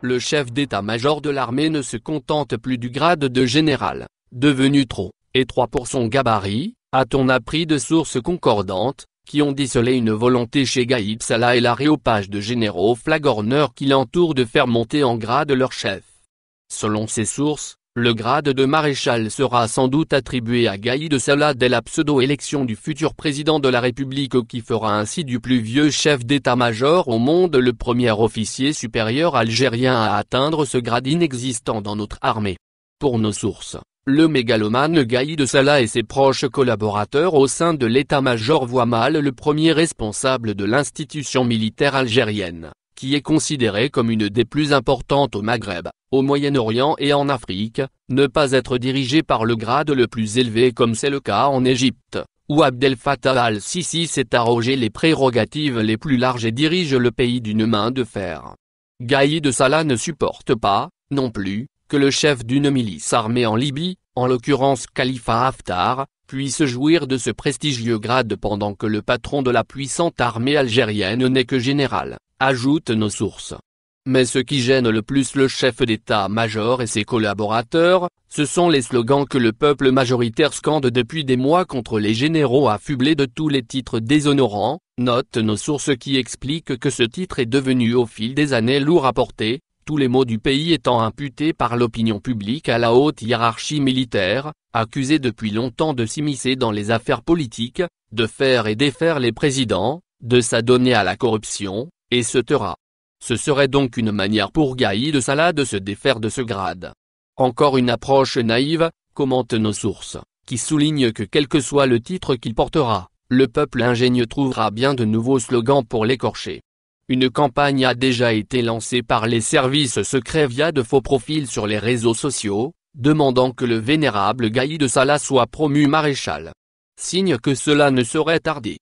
Le chef d'état-major de l'armée ne se contente plus du grade de général, devenu trop étroit pour son gabarit, a-t-on appris de sources concordantes, qui ont décelé une volonté chez Gaïb Salah et l'aréopage de généraux flagorneurs qui l'entourent de faire monter en grade leur chef. Selon ces sources, le grade de maréchal sera sans doute attribué à Gaïd de Salah dès la pseudo-élection du futur président de la République qui fera ainsi du plus vieux chef d'état-major au monde le premier officier supérieur algérien à atteindre ce grade inexistant dans notre armée. Pour nos sources, le mégalomane Gaïd de Salah et ses proches collaborateurs au sein de l'état-major voient mal le premier responsable de l'institution militaire algérienne qui est considérée comme une des plus importantes au Maghreb, au Moyen-Orient et en Afrique, ne pas être dirigé par le grade le plus élevé comme c'est le cas en Égypte, où Abdel Fattah al-Sisi s'est arrogé les prérogatives les plus larges et dirige le pays d'une main de fer. Gaïd Salah ne supporte pas, non plus, que le chef d'une milice armée en Libye, en l'occurrence Khalifa Haftar, puisse jouir de ce prestigieux grade pendant que le patron de la puissante armée algérienne n'est que général ajoutent nos sources. Mais ce qui gêne le plus le chef d'état-major et ses collaborateurs, ce sont les slogans que le peuple majoritaire scande depuis des mois contre les généraux affublés de tous les titres déshonorants, note nos sources qui expliquent que ce titre est devenu au fil des années lourd à porter, tous les maux du pays étant imputés par l'opinion publique à la haute hiérarchie militaire, accusée depuis longtemps de s'immiscer dans les affaires politiques, de faire et défaire les présidents, de s'adonner à la corruption, et ce sera. Ce serait donc une manière pour Gaï de Salah de se défaire de ce grade. Encore une approche naïve, commentent nos sources, qui soulignent que quel que soit le titre qu'il portera, le peuple ingénieux trouvera bien de nouveaux slogans pour l'écorcher. Une campagne a déjà été lancée par les services secrets via de faux profils sur les réseaux sociaux, demandant que le vénérable Gaï de Salah soit promu maréchal. Signe que cela ne serait tardé.